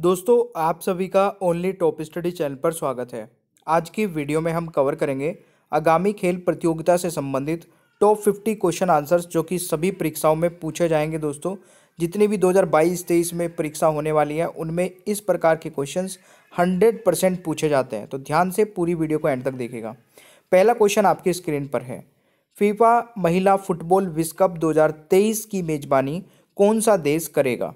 दोस्तों आप सभी का ओनली टॉप स्टडी चैनल पर स्वागत है आज की वीडियो में हम कवर करेंगे आगामी खेल प्रतियोगिता से संबंधित टॉप फिफ्टी क्वेश्चन आंसर्स जो कि सभी परीक्षाओं में पूछे जाएंगे दोस्तों जितनी भी 2022-23 में परीक्षा होने वाली है उनमें इस प्रकार के क्वेश्चन हंड्रेड परसेंट पूछे जाते हैं तो ध्यान से पूरी वीडियो को एंड तक देखेगा पहला क्वेश्चन आपकी स्क्रीन पर है फीफा महिला फुटबॉल विश्व कप 2023 की मेज़बानी कौन सा देश करेगा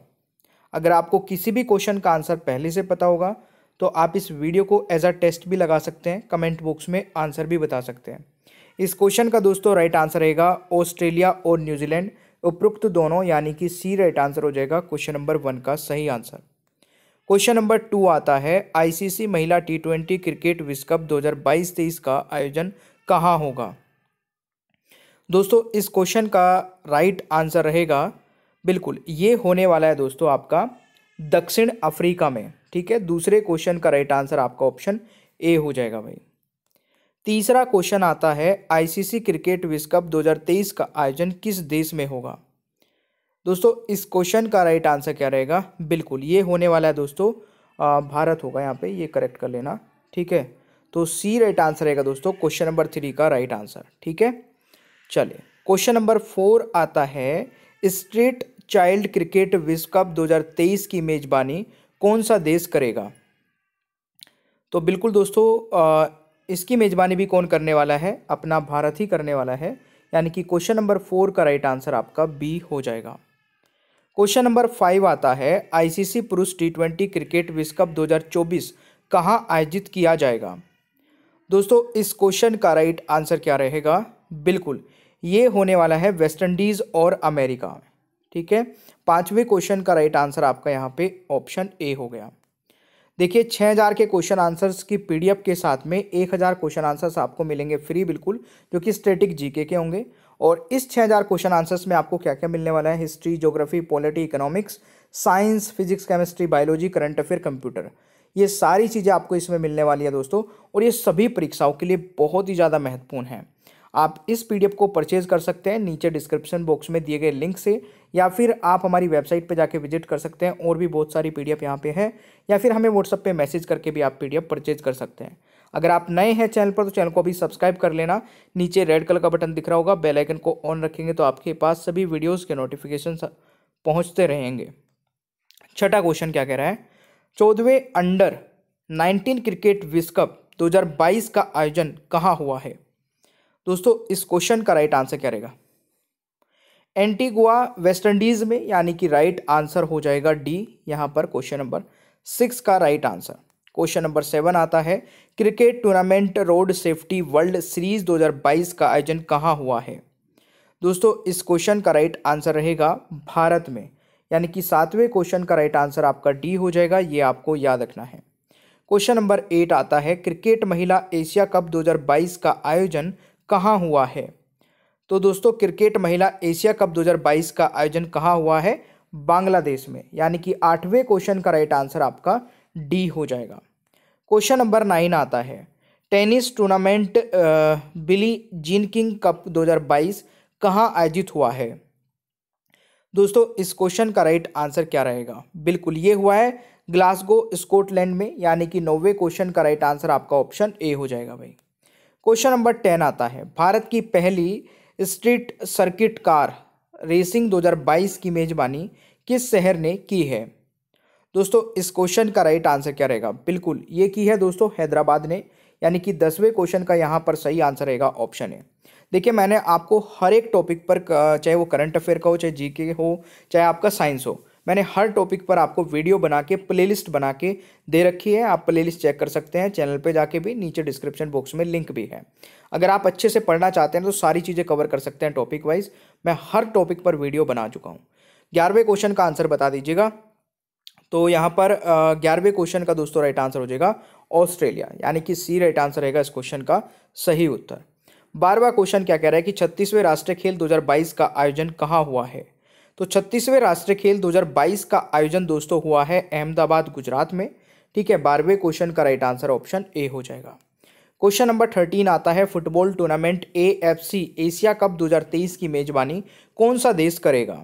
अगर आपको किसी भी क्वेश्चन का आंसर पहले से पता होगा तो आप इस वीडियो को एज अ टेस्ट भी लगा सकते हैं कमेंट बॉक्स में आंसर भी बता सकते हैं इस क्वेश्चन का दोस्तों राइट आंसर रहेगा ऑस्ट्रेलिया और न्यूजीलैंड उपरोक्त दोनों यानी कि सी राइट आंसर हो जाएगा क्वेश्चन नंबर वन का सही आंसर क्वेश्चन नंबर टू आता है आईसीसी महिला टी ट्वेंटी क्रिकेट विश्व कप 2022-23 का आयोजन कहाँ होगा दोस्तों इस क्वेश्चन का राइट आंसर रहेगा बिल्कुल ये होने वाला है दोस्तों आपका दक्षिण अफ्रीका में ठीक है दूसरे क्वेश्चन का राइट आंसर आपका ऑप्शन ए हो जाएगा भाई तीसरा क्वेश्चन आता है आईसीसी क्रिकेट विश्व कप 2023 का आयोजन किस देश में होगा दोस्तों इस क्वेश्चन का राइट आंसर क्या रहेगा बिल्कुल ये होने वाला है दोस्तों आ, भारत होगा यहाँ पे ये करेक्ट कर लेना ठीक है तो सी राइट आंसर रहेगा दोस्तों क्वेश्चन नंबर थ्री का राइट आंसर ठीक है चलिए क्वेश्चन नंबर फोर आता है स्ट्रीट चाइल्ड क्रिकेट विश्व कप 2023 की मेज़बानी कौन सा देश करेगा तो बिल्कुल दोस्तों इसकी मेज़बानी भी कौन करने वाला है अपना भारत ही करने वाला है यानी कि क्वेश्चन नंबर फोर का राइट आंसर आपका बी हो जाएगा क्वेश्चन नंबर फाइव आता है आईसीसी पुरुष टी ट्वेंटी क्रिकेट विश्व कप 2024 कहाँ आयोजित किया जाएगा दोस्तों इस क्वेश्चन का राइट आंसर क्या रहेगा बिल्कुल ये होने वाला है वेस्ट इंडीज़ और अमेरिका ठीक है पांचवे क्वेश्चन का राइट आंसर आपका यहाँ पे ऑप्शन ए हो गया देखिए छः हज़ार के क्वेश्चन आंसर्स की पीडीएफ के साथ में एक हज़ार क्वेश्चन आंसर्स आपको मिलेंगे फ्री बिल्कुल जो कि स्टेटिक जीके के होंगे और इस छः हज़ार क्वेश्चन आंसर्स में आपको क्या क्या मिलने वाला है history geography polity economics science physics chemistry biology current affair computer ये सारी चीज़ें आपको इसमें मिलने वाली है दोस्तों और ये सभी परीक्षाओं के लिए बहुत ही ज़्यादा महत्वपूर्ण है आप इस पीडीएफ को परचेज कर सकते हैं नीचे डिस्क्रिप्शन बॉक्स में दिए गए लिंक से या फिर आप हमारी वेबसाइट पर जाके विजिट कर सकते हैं और भी बहुत सारी पी डी यहाँ पे हैं या फिर हमें व्हाट्सअप पे मैसेज करके भी आप पी डी परचेज कर सकते हैं अगर आप नए हैं चैनल पर तो चैनल को अभी सब्सक्राइब कर लेना नीचे रेड कलर का बटन दिख रहा होगा बेल आइकन को ऑन रखेंगे तो आपके पास सभी वीडियोस के नोटिफिकेशन पहुंचते रहेंगे छठा क्वेश्चन क्या कह रहा है चौदहवें अंडर नाइनटीन क्रिकेट विश्व कप 2022 का आयोजन कहाँ हुआ है दोस्तों इस क्वेश्चन का राइट आंसर क्या रहेगा एंटीगुआ वेस्टइंडीज में यानी कि राइट आंसर हो जाएगा डी यहाँ पर क्वेश्चन नंबर सिक्स का right answer question number seven आता है cricket tournament road safety world series 2022 का आयोजन कहाँ हुआ है दोस्तों इस क्वेश्चन का राइट आंसर रहेगा भारत में यानी कि सातवें क्वेश्चन का राइट आंसर आपका डी हो जाएगा ये आपको याद रखना है क्वेश्चन नंबर एट आता है क्रिकेट महिला एशिया कप 2022 का आयोजन कहाँ हुआ है तो दोस्तों क्रिकेट महिला एशिया कप 2022 का आयोजन कहाँ हुआ है बांग्लादेश में यानी कि आठवें क्वेश्चन का राइट आंसर आपका डी हो जाएगा क्वेश्चन नंबर नाइन आता है tennis tournament Billie Jean King cup 2022 कहाँ आयोजित हुआ है दोस्तों इस क्वेश्चन का राइट आंसर क्या रहेगा बिल्कुल ये हुआ है ग्लासगो स्कॉटलैंड में यानी कि नौवे क्वेश्चन का राइट आंसर आपका ऑप्शन ए हो जाएगा भाई क्वेश्चन नंबर टेन आता है भारत की पहली स्ट्रीट सर्किट कार रेसिंग 2022 की मेजबानी किस शहर ने की है दोस्तों इस क्वेश्चन का राइट आंसर क्या रहेगा बिल्कुल ये की है दोस्तों हैदराबाद ने यानी कि दसवें क्वेश्चन का यहाँ पर सही आंसर रहेगा ऑप्शन है देखिए मैंने आपको हर एक टॉपिक पर चाहे वो करंट अफेयर का हो चाहे जीके हो चाहे आपका साइंस हो मैंने हर टॉपिक पर आपको वीडियो बना के लिस्ट बना के दे रखी है आप लिस्ट चेक कर सकते हैं चैनल पर जाके भी नीचे डिस्क्रिप्शन बॉक्स में लिंक भी है अगर आप अच्छे से पढ़ना चाहते हैं तो सारी चीज़ें कवर कर सकते हैं टॉपिक वाइज मैं हर टॉपिक पर वीडियो बना चुका हूँ ग्यारहवें क्वेश्चन का आंसर बता दीजिएगा तो यहाँ पर ग्यारहवें क्वेश्चन का दोस्तों राइट आंसर हो जाएगा ऑस्ट्रेलिया यानी कि सी राइट आंसर रहेगा इस क्वेश्चन का सही उत्तर बारहवा क्वेश्चन क्या कह रहा है कि छत्तीसवें राष्ट्रीय खेल 2022 का आयोजन कहाँ हुआ है तो छत्तीसवें राष्ट्रीय खेल 2022 का आयोजन दोस्तों हुआ है अहमदाबाद गुजरात में ठीक है बारहवें क्वेश्चन का राइट आंसर ऑप्शन ए हो जाएगा क्वेश्चन नंबर थर्टीन आता है football tournament A F C Asia cup 2023 की मेजबानी कौन सा देश करेगा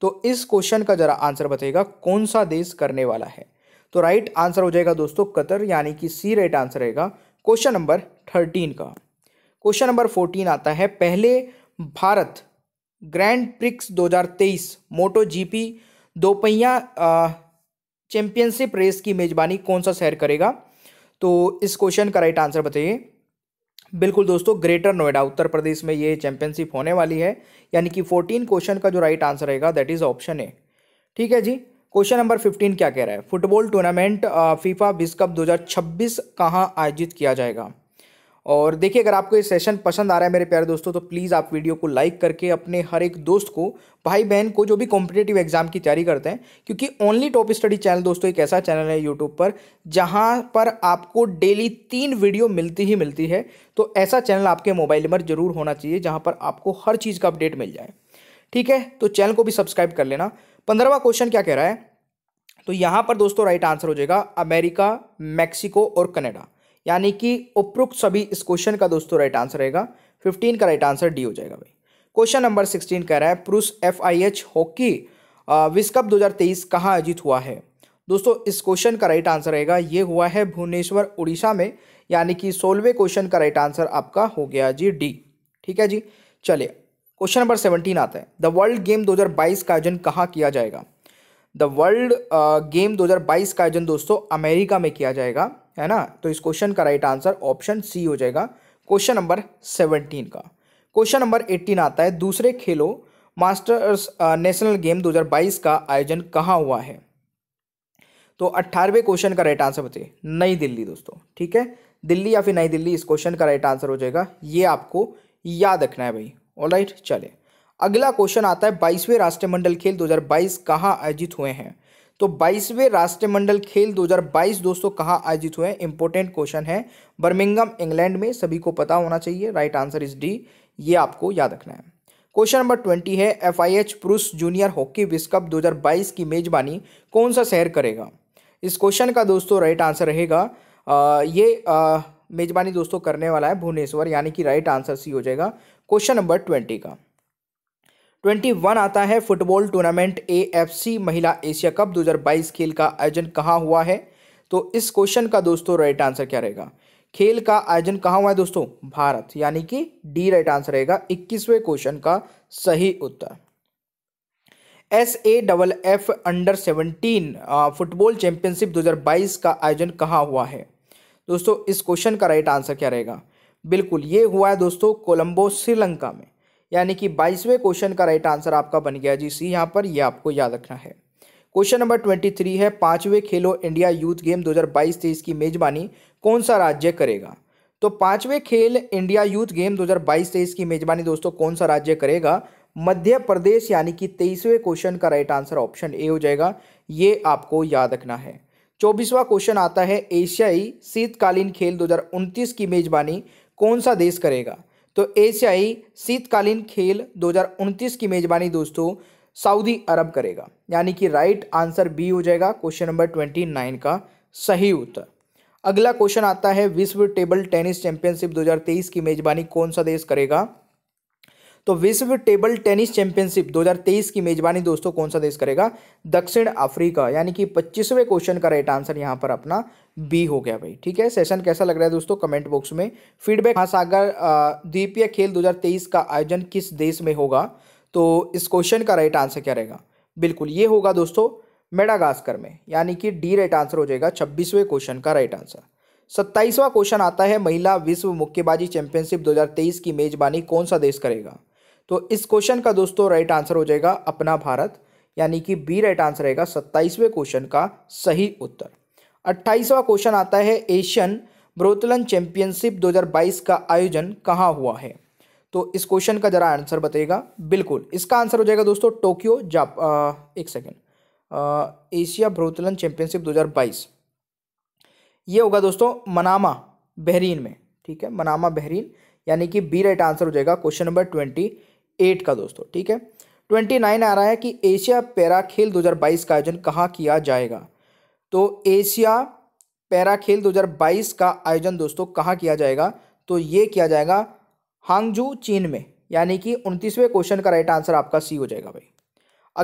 तो इस क्वेश्चन का जरा आंसर बताइएगा कौन सा देश करने वाला है तो राइट आंसर हो जाएगा दोस्तों कतर यानी कि सी राइट आंसर रहेगा क्वेश्चन नंबर थर्टीन का क्वेश्चन नंबर फोर्टीन आता है पहले Bharat grand prix 2023 moto GP दोपहिया चैंपियनशिप रेस की मेज़बानी कौन सा शहर करेगा तो इस क्वेश्चन का राइट आंसर बताइए बिल्कुल दोस्तों ग्रेटर नोएडा उत्तर प्रदेश में ये चैंपियनशिप होने वाली है यानी कि फोर्टीन क्वेश्चन का जो राइट आंसर रहेगा दैट इज़ ऑप्शन ए ठीक है जी क्वेश्चन नंबर फिफ्टीन क्या कह रहा है फुटबॉल टूर्नामेंट फीफा विश्व कप 2026 कहाँ आयोजित किया जाएगा और देखिए अगर आपको ये सेशन पसंद आ रहा है मेरे प्यारे दोस्तों तो प्लीज़ आप वीडियो को लाइक करके अपने हर एक दोस्त को भाई बहन को जो भी कॉम्पिटेटिव एग्जाम की तैयारी करते हैं क्योंकि ओनली टॉप स्टडी चैनल दोस्तों एक ऐसा चैनल है यूट्यूब पर जहाँ पर आपको डेली तीन वीडियो मिलती ही मिलती है तो ऐसा चैनल आपके मोबाइल नंबर ज़रूर होना चाहिए जहाँ पर आपको हर चीज़ का अपडेट मिल जाए ठीक है तो चैनल को भी सब्सक्राइब कर लेना पंद्रहवा क्वेश्चन क्या कह रहा है तो यहाँ पर दोस्तों राइट आंसर हो जाएगा अमेरिका मैक्सिको और कनाडा यानी कि उपरोक्त सभी इस क्वेश्चन का दोस्तों राइट आंसर रहेगा फिफ्टीन का राइट आंसर डी हो जाएगा भाई क्वेश्चन नंबर सिक्सटीन कह रहा है पुरुष एफ आई एच हॉकी विश्व कप दो हज़ार तेईस कहाँ आयोजित हुआ है दोस्तों इस क्वेश्चन का राइट आंसर रहेगा ये हुआ है भुवनेश्वर उड़ीसा में यानी कि सोलवे क्वेश्चन का राइट आंसर आपका हो गया जी डी ठीक है जी चलिए क्वेश्चन नंबर सेवनटीन आता है द वर्ल्ड गेम 2022 का आयोजन कहाँ किया जाएगा द वर्ल्ड गेम 2022 का आयोजन दोस्तों अमेरिका में किया जाएगा है ना तो इस क्वेश्चन का राइट आंसर ऑप्शन सी हो जाएगा क्वेश्चन नंबर सेवनटीन का क्वेश्चन नंबर एट्टीन आता है दूसरे खेलो मास्टर्स नेशनल गेम 2022 का आयोजन कहाँ हुआ है तो अट्ठारहवें क्वेश्चन का राइट आंसर बताइए नई दिल्ली दोस्तों ठीक है दिल्ली या फिर नई दिल्ली इस क्वेश्चन का राइट आंसर हो जाएगा ये आपको याद रखना है भाई ऑल राइट चले अगला क्वेश्चन आता है बाईसवें राष्ट्रमंडल खेल 2022 कहाँ आयोजित हुए हैं तो बाईसवें राष्ट्रमंडल खेल 2022 दोस्तों कहाँ आयोजित हुए हैं इंपॉर्टेंट क्वेश्चन है बर्मिंगम इंग्लैंड में सभी को पता होना चाहिए राइट आंसर इज डी ये आपको याद रखना है क्वेश्चन नंबर ट्वेंटी है एफ पुरुष जूनियर हॉकी विश्व कप दो की मेजबानी कौन सा शहर करेगा इस क्वेश्चन का दोस्तों राइट आंसर रहेगा ये मेजबानी दोस्तों करने वाला है भुवनेश्वर यानी कि राइट आंसर सी हो जाएगा क्वेश्चन नंबर ट्वेंटी का 21 आता है फुटबॉल टूर्नामेंट एएफसी महिला एशिया कप 2022 खेल का आयोजन कहाँ हुआ है तो इस क्वेश्चन का दोस्तों राइट आंसर क्या रहेगा खेल का आयोजन कहाँ हुआ है दोस्तों भारत यानी कि डी राइट आंसर रहेगा इक्कीसवें क्वेश्चन का सही उत्तर S A double F under seventeen football championship 2022 का आयोजन कहाँ हुआ है दोस्तों इस क्वेश्चन का राइट आंसर क्या रहेगा बिल्कुल ये हुआ है दोस्तों कोलंबो श्रीलंका में यानी कि बाईसवें क्वेश्चन का राइट आंसर आपका बन गया जी सी यहाँ पर यह आपको याद रखना है क्वेश्चन नंबर ट्वेंटी थ्री है पाँचवें खेलो इंडिया यूथ गेम 2022 तेईस की मेजबानी कौन सा राज्य करेगा तो पाँचवें खेल इंडिया यूथ गेम 2022 तेईस की मेजबानी दोस्तों कौन सा राज्य करेगा मध्य प्रदेश यानी कि तेईसवें क्वेश्चन का राइट आंसर ऑप्शन ए हो जाएगा ये आपको याद रखना है चौबीसवा क्वेश्चन आता है एशियाई शीतकालीन खेल उनतीस की मेजबानी कौन सा देश करेगा तो एशियाई शीतकालीन खेल 2029 की मेज़बानी दोस्तों सऊदी अरब करेगा यानी कि राइट आंसर बी हो जाएगा क्वेश्चन नंबर ट्वेंटी नाइन का सही उत्तर अगला क्वेश्चन आता है विश्व टेबल टेनिस चैंपियनशिप 2023 की मेज़बानी कौन सा देश करेगा तो विश्व टेबल टेनिस चैंपियनशिप 2023 की मेजबानी दोस्तों कौन सा देश करेगा दक्षिण अफ्रीका यानी कि पच्चीसवें क्वेश्चन का राइट आंसर यहाँ पर अपना बी हो गया भाई ठीक है सेशन कैसा लग रहा है दोस्तों कमेंट बॉक्स में फीडबैक हाँ सागर द्वीपीय खेल दो का आयोजन किस देश में होगा तो इस क्वेश्चन का राइट आंसर क्या रहेगा बिल्कुल ये होगा दोस्तों मेडागास्कर में यानी कि डी राइट आंसर हो जाएगा छब्बीसवें क्वेश्चन का राइट आंसर सत्ताईसवां क्वेश्चन आता है महिला विश्व मुक्केबाजी चैंपियनशिप 2023 की मेजबानी कौन सा देश करेगा तो इस क्वेश्चन का दोस्तों राइट आंसर हो जाएगा अपना भारत यानी कि बी राइट आंसर रहेगा सत्ताईसवें क्वेश्चन का सही उत्तर अट्ठाईसवा क्वेश्चन आता है एशियन ब्रोतलन चैंपियनशिप 2022 का आयोजन कहाँ हुआ है तो इस क्वेश्चन का जरा आंसर बताइएगा बिल्कुल इसका आंसर हो जाएगा दोस्तों टोक्यो जाप आ, एक सेकेंड एशिया ब्रोतलन चैंपियनशिप 2022 ये होगा दोस्तों मनामा बहरीन में ठीक है मनामा बहरीन यानी कि बी राइट आंसर हो जाएगा क्वेश्चन नंबर ट्वेंटी एट का दोस्तों ठीक है ट्वेंटी नाइन आ रहा है कि एशिया पैरा खेल दो हजार बाईस का आयोजन कहाँ किया जाएगा तो एशिया पैरा खेल दो हजार बाईस का आयोजन दोस्तों कहाँ किया जाएगा तो ये किया जाएगा हांगजू चीन में यानी कि उनतीसवें क्वेश्चन का राइट आंसर आपका सी हो जाएगा भाई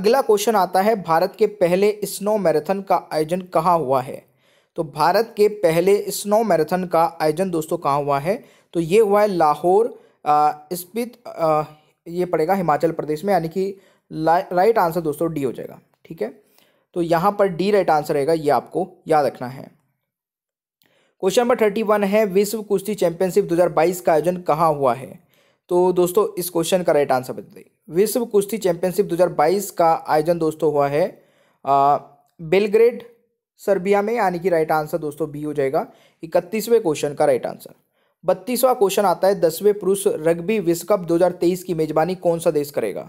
अगला क्वेश्चन आता है भारत के पहले स्नो मैराथन का आयोजन कहाँ हुआ है तो भारत के पहले स्नो मैराथन का आयोजन दोस्तों कहाँ हुआ है तो ये हुआ है लाहौर स्पित ये पड़ेगा हिमाचल प्रदेश में यानी कि राइट आंसर दोस्तों डी हो जाएगा ठीक है तो यहाँ पर डी राइट आंसर रहेगा ये आपको याद रखना है क्वेश्चन नंबर थर्टी वन है विश्व कुश्ती चैंपियनशिप 2022 का आयोजन कहाँ हुआ है तो दोस्तों इस क्वेश्चन का राइट आंसर बता दें विश्व कुश्ती चैंपियनशिप 2022 का आयोजन दोस्तों हुआ है आ, बेलग्रेड सर्बिया में यानी कि राइट आंसर दोस्तों बी हो जाएगा इकतीसवें क्वेश्चन का राइट आंसर बत्तीसवां क्वेश्चन आता है दसवें पुरुष रग्बी विश्व कप 2023 की मेजबानी कौन सा देश करेगा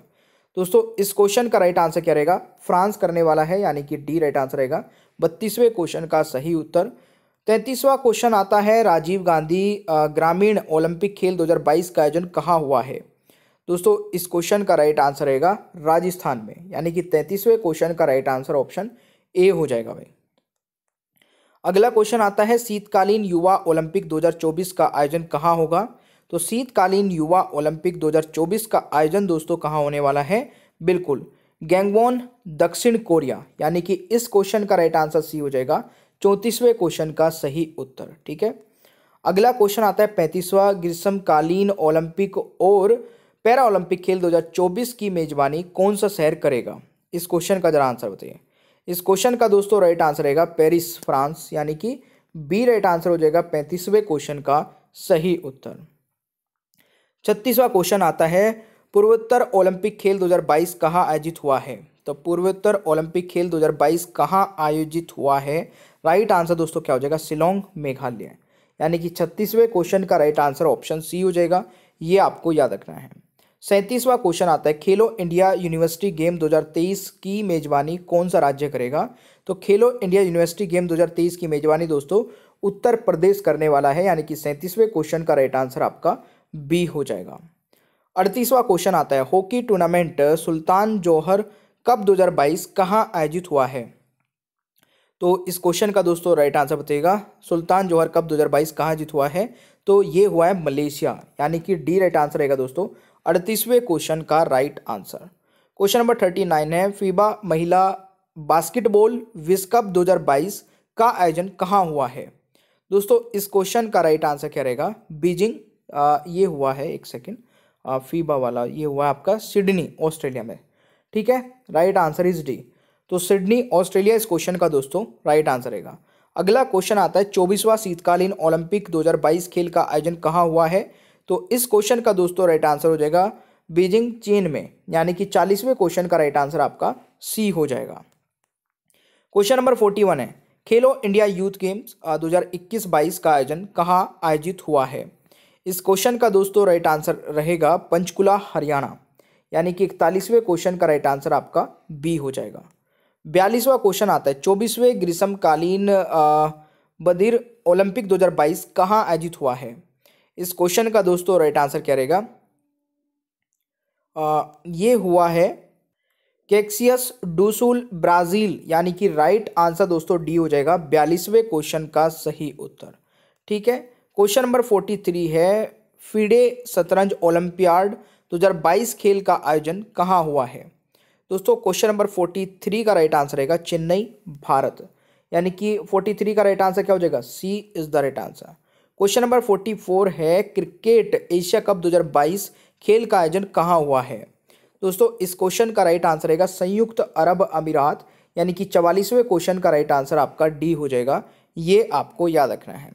दोस्तों इस क्वेश्चन का राइट आंसर क्या रहेगा फ्रांस करने वाला है यानी कि डी राइट आंसर रहेगा बत्तीसवें क्वेश्चन का सही उत्तर तैंतीसवां क्वेश्चन आता है राजीव गांधी ग्रामीण ओलंपिक खेल 2022 का आयोजन कहाँ हुआ है दोस्तों इस क्वेश्चन का राइट आंसर रहेगा राजस्थान में यानी कि तैंतीसवें क्वेश्चन का राइट आंसर ऑप्शन ए हो जाएगा भाई अगला क्वेश्चन आता है शीतकालीन युवा ओलंपिक 2024 का आयोजन कहाँ होगा तो शीतकालीन युवा ओलंपिक 2024 का आयोजन दोस्तों कहाँ होने वाला है बिल्कुल गैंगवॉन दक्षिण कोरिया यानी कि इस क्वेश्चन का राइट आंसर सी हो जाएगा चौंतीसवें क्वेश्चन का सही उत्तर ठीक है अगला क्वेश्चन आता है पैंतीसवा ग्रीष्मकालीन ओलंपिक और पैरा ओलंपिक खेल 2024 की मेजबानी कौन सा शहर करेगा इस क्वेश्चन का जरा आंसर बताइए इस क्वेश्चन का दोस्तों राइट आंसर रहेगा पेरिस फ्रांस यानी कि बी राइट आंसर हो जाएगा पैंतीसवें क्वेश्चन का सही उत्तर छत्तीसवा क्वेश्चन आता है पूर्वोत्तर ओलंपिक खेल 2022 कहाँ आयोजित हुआ है तो पूर्वोत्तर ओलंपिक खेल 2022 कहाँ आयोजित हुआ है राइट आंसर दोस्तों क्या हो जाएगा शिलोंग मेघालय यानी कि छत्तीसवें क्वेश्चन का राइट आंसर ऑप्शन सी हो जाएगा ये आपको याद रखना है सैंतीसवां क्वेश्चन आता है खेलो इंडिया यूनिवर्सिटी गेम 2023 की मेजबानी कौन सा राज्य करेगा तो खेलो इंडिया यूनिवर्सिटी गेम 2023 की मेजबानी दोस्तों उत्तर प्रदेश करने वाला है यानी कि सैंतीसवें क्वेश्चन का राइट आंसर आपका बी हो जाएगा अड़तीसवां क्वेश्चन आता है hockey tournament Sultan Johor cup 2022 कहाँ आयोजित हुआ है तो इस क्वेश्चन का दोस्तों राइट आंसर बताइएगा सुल्तान जौहर कप 2022 कहाँ आयोजित हुआ है तो ये हुआ है मलेशिया यानी कि डी राइट आंसर रहेगा दोस्तों अड़तीसवें क्वेश्चन का right answer question number thirty nine है फीबा महिला बास्केटबॉल विश्व कप 2022 का आयोजन कहाँ हुआ है दोस्तों इस क्वेश्चन का राइट आंसर क्या रहेगा बीजिंग ये हुआ है एक सेकेंड फीबा वाला ये हुआ आपका सिडनी ऑस्ट्रेलिया में ठीक है राइट आंसर इज डी तो सिडनी ऑस्ट्रेलिया इस क्वेश्चन का दोस्तों राइट आंसर रहेगा अगला क्वेश्चन आता है चौबीसवां शीतकालीन ओलंपिक 2022 खेल का आयोजन कहाँ हुआ है तो इस क्वेश्चन का दोस्तों राइट आंसर हो जाएगा बीजिंग चीन में यानी कि चालीसवें क्वेश्चन का राइट आंसर आपका सी हो जाएगा क्वेश्चन नंबर फोर्टी वन है खेलो इंडिया यूथ गेम्स 2021-22 का आयोजन कहाँ आयोजित हुआ है इस क्वेश्चन का दोस्तों राइट आंसर रहेगा पंचकुला हरियाणा यानी कि इकतालीसवें क्वेश्चन का राइट आंसर आपका बी हो जाएगा बयालीसवा क्वेश्चन आता है चौबीसवें ग्रीष्मकालीन बदिर ओलंपिक 2022 कहाँ आयोजित हुआ है इस क्वेश्चन का दोस्तों राइट आंसर क्या रहेगा ये हुआ है केक्सियस डूसूल ब्राज़ील यानी कि राइट आंसर दोस्तों डी हो जाएगा बयालीसवें क्वेश्चन का सही उत्तर ठीक है क्वेश्चन नंबर फोर्टी थ्री है फीडे शतरंज ओलंपियाड 2022 खेल का आयोजन कहाँ हुआ है दोस्तों क्वेश्चन नंबर फोर्टी थ्री का राइट आंसर रहेगा चेन्नई भारत यानी कि फोर्टी थ्री का राइट आंसर क्या हो जाएगा C is the right answer question number forty four है क्रिकेट एशिया कप 2022 खेल का आयोजन कहाँ हुआ है दोस्तों इस क्वेश्चन का राइट आंसर रहेगा संयुक्त अरब अमीरात यानी कि चवालीसवें क्वेश्चन का राइट आंसर आपका डी हो जाएगा ये आपको याद रखना है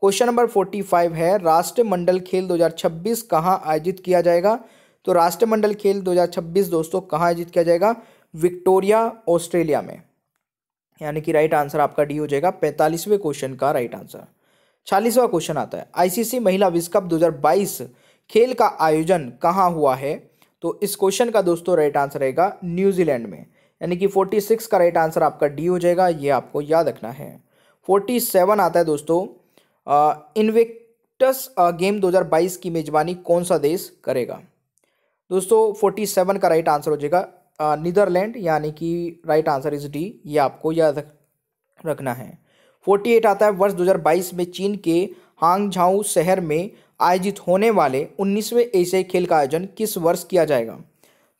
क्वेश्चन नंबर फोर्टी फाइव है राष्ट्रमंडल खेल 2026 कहाँ आयोजित किया जाएगा तो राष्ट्रमंडल खेल 2026 दोस्तों कहाँ आयोजित किया जाएगा विक्टोरिया ऑस्ट्रेलिया में यानी कि राइट आंसर आपका डी हो जाएगा पैंतालीसवें क्वेश्चन का राइट आंसर चालीसवा क्वेश्चन आता है आईसीसी महिला विश्व कप 2022 खेल का आयोजन कहाँ हुआ है तो इस क्वेश्चन का दोस्तों राइट आंसर रहेगा न्यूजीलैंड में यानी कि 46 का राइट आंसर आपका डी हो जाएगा ये आपको याद रखना है 47 आता है दोस्तों इन्वेक्टस गेम 2022 की मेजबानी कौन सा देश करेगा दोस्तों फोर्टी का राइट आंसर हो जाएगा नीदरलैंड यानी कि राइट आंसर इज डी ये आपको याद रखना है फोर्टी एट आता है वर्ष 2022 में चीन के हांगझाऊ शहर में आयोजित होने वाले उन्नीसवें एशियाई खेल का आयोजन किस वर्ष किया जाएगा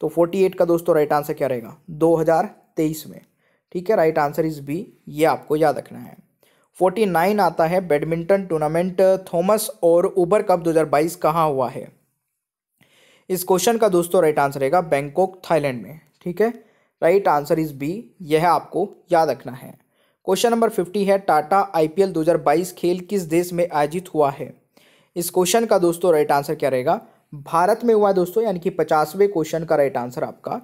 तो फोर्टी एट का दोस्तों राइट आंसर क्या रहेगा 2023 में ठीक है राइट आंसर इज बी ये आपको याद रखना है फोर्टी नाइन आता है बैडमिंटन टूर्नामेंट थॉमस और उबर कप 2022 कहाँ हुआ है इस क्वेश्चन का दोस्तों राइट आंसर रहेगा बैंकॉक थाईलैंड में ठीक है राइट आंसर इज बी यह आपको याद रखना है क्वेश्चन नंबर फिफ्टी है टाटा आईपीएल 2022 खेल किस देश में आयोजित हुआ है इस क्वेश्चन का दोस्तों राइट आंसर क्या रहेगा भारत में हुआ है दोस्तों यानी कि पचासवें क्वेश्चन का राइट आंसर आपका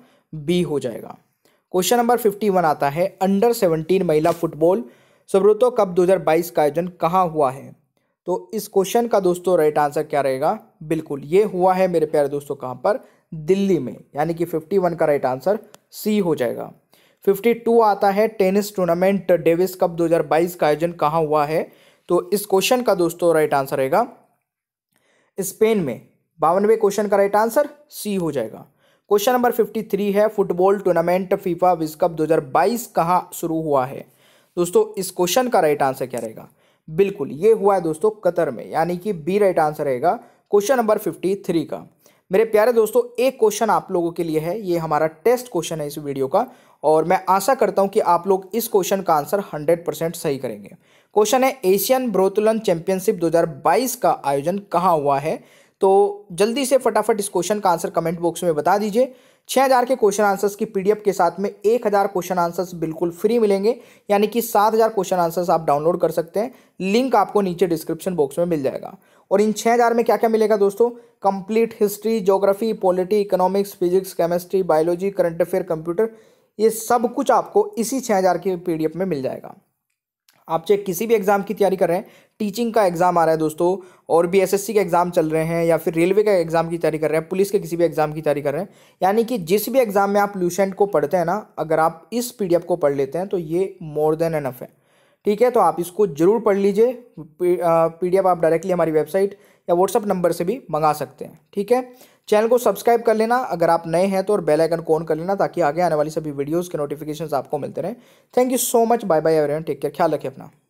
बी हो जाएगा क्वेश्चन नंबर फिफ्टी वन आता है अंडर सेवनटीन महिला फुटबॉल सबरोतो कप दो का आयोजन कहाँ हुआ है तो इस क्वेश्चन का दोस्तों राइट आंसर क्या रहेगा बिल्कुल ये हुआ है मेरे प्यारे दोस्तों कहाँ पर दिल्ली में यानी कि फिफ्टी वन का राइट आंसर सी हो जाएगा 52 आता है टेनिस टूर्नामेंट डेविस कप 2022 का आयोजन कहाँ हुआ है तो इस क्वेश्चन का दोस्तों राइट आंसर रहेगा स्पेन में बावनवे क्वेश्चन का राइट आंसर सी हो जाएगा क्वेश्चन नंबर फिफ्टी थ्री है फुटबॉल टूर्नामेंट फीफा विश्व कप 2022 कहाँ शुरू हुआ है दोस्तों इस क्वेश्चन का राइट आंसर क्या रहेगा बिल्कुल ये हुआ है दोस्तों कतर में यानी कि बी राइट आंसर रहेगा क्वेश्चन नंबर फिफ्टी थ्री का मेरे प्यारे दोस्तों एक क्वेश्चन आप लोगों के लिए है ये हमारा टेस्ट क्वेश्चन है इस वीडियो का और मैं आशा करता हूँ कि आप लोग इस क्वेश्चन का आंसर 100 परसेंट सही करेंगे क्वेश्चन है एशियन ब्रोतुलन चैंपियनशिप 2022 का आयोजन कहाँ हुआ है तो जल्दी से फटाफट इस क्वेश्चन का आंसर कमेंट बॉक्स में बता दीजिए 6000 के क्वेश्चन आंसर्स की पीडीएफ के साथ में 1000 क्वेश्चन आंसर्स बिल्कुल फ्री मिलेंगे यानी कि 7000 क्वेश्चन आंसर्स आप डाउनलोड कर सकते हैं लिंक आपको नीचे डिस्क्रिप्शन बॉक्स में मिल जाएगा और इन 6000 में क्या क्या मिलेगा दोस्तों complete history geography polity economics physics chemistry biology current affair computer ये सब कुछ आपको इसी छः हज़ार के पी में मिल जाएगा आप चाहे किसी भी एग्ज़ाम की तैयारी कर रहे हैं टीचिंग का एग्ज़ाम आ रहा है दोस्तों और भी सी के एग्ज़ाम चल रहे हैं या फिर रेलवे का एग्ज़ाम की तैयारी कर रहे हैं पुलिस के किसी भी एग्ज़ाम की तैयारी कर रहे हैं यानी कि जिस भी एग्ज़ाम में आप लूसेंट को पढ़ते हैं ना अगर आप इस एफ को पढ़ लेते हैं तो ये मोर देन एनफ है ठीक है तो आप इसको ज़रूर पढ़ लीजिए पी आप डायरेक्टली हमारी वेबसाइट या व्हाट्सअप नंबर से भी मंगा सकते हैं ठीक है चैनल को सब्सक्राइब कर लेना अगर आप नए हैं तो और बेल आइकन को ऑन कर लेना ताकि आगे आने वाली सभी वीडियोस के नोटिफिकेशंस आपको मिलते रहें thank you so much bye bye everyone take care ख्याल रखें अपना